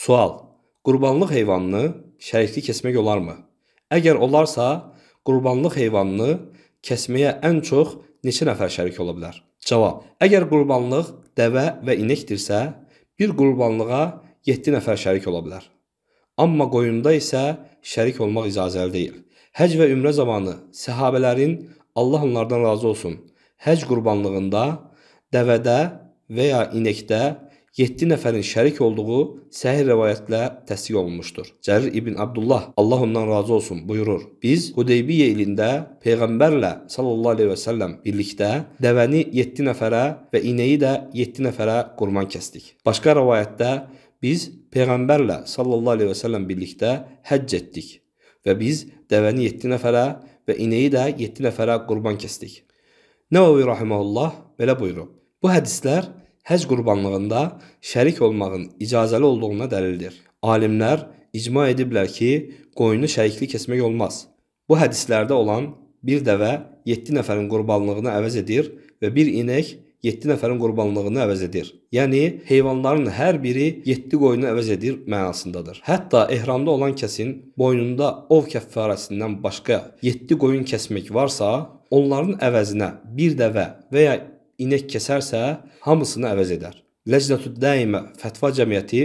Sual: Qurbanlıq heyvanını şərikli kəsmək olarmı? Əgər olarsa, qurbanlıq heyvanını kəsməyə ən çox neçə nəfər şərik ola bilər? Cavab: Əgər qurbanlıq dəvə və inəkdirsə, bir qurbanlığa 7 nəfər şərik ola bilər. Amma qoyunda isə şərik olmaq icazəli deyil. Həc və ümrə zamanı səhabələrin Allah onlardan razı olsun, həc qurbanlığında dəvədə və ya inəkdə 7 nəfərin şərik olduğu səhih rivayətlə təsdiq olunmuşdur. Cərir ibn Abdullah Allah ondan razı olsun buyurur. Biz Hudeybiyə ilində peyğəmbərlə sallallahu əleyhi və səlləm birlikdə dəvəni 7 nəfərə və inəyi də 7 nəfərə qurban kəsdik. Başqa rivayətdə biz peyğəmbərlə sallallahu əleyhi və səlləm birlikdə həcc etdik və biz dəvəni 7 nəfərə və inəyi də 7 nəfərə qurban kəsdik. Nəvavi rahimehullah belə buyurub. Bu hədislər həcc qurbanlığında şərik olmağın icazəli olduğuna dəlildir. Alimlər icma ediblər ki, qoyunu şərikli kəsmək olmaz. Bu hədislərdə olan bir dəvə 7 nəfərin qurbanlığını əvəz edir və bir inək 7 nəfərin qurbanlığını əvəz edir. Yəni heyvanların hər biri 7 qoyunu əvəz edir mənasındadır. Hətta ehramda olan kəsin boynunda ov kəffarəsindən başqa 7 qoyun kəsmək varsa, onların əvəzinə bir dəvə və ya inək kəsərsə, hamısını əvəz edər. Ləcnətü Daimə Fətva Cəmiyyəti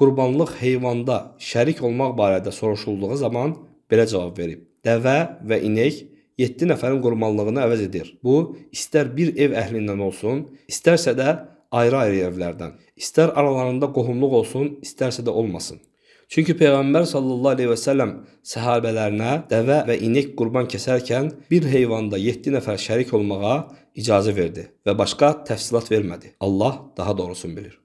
qurbanlıq heyvanda şərik olmaq barədə soruşulduğu zaman belə cavab verib. Dəvə və inək 7 nəfərin qurbanlığını əvəz edir. Bu istər bir ev əhlindən olsun, istərsə də ayrı-ayrı evlərdən, istər aralarında qohumluq olsun, istərsə də olmasın. Çünki Peyğəmbər sallallahu əleyhi və səlləm səhabələrinə dəvə və inək qurban kəsərkən bir heyvanda 7 nəfər şərik olmağa icazə verdi və başqa təfsilat vermədi. Allah daha doğrusunu bilir.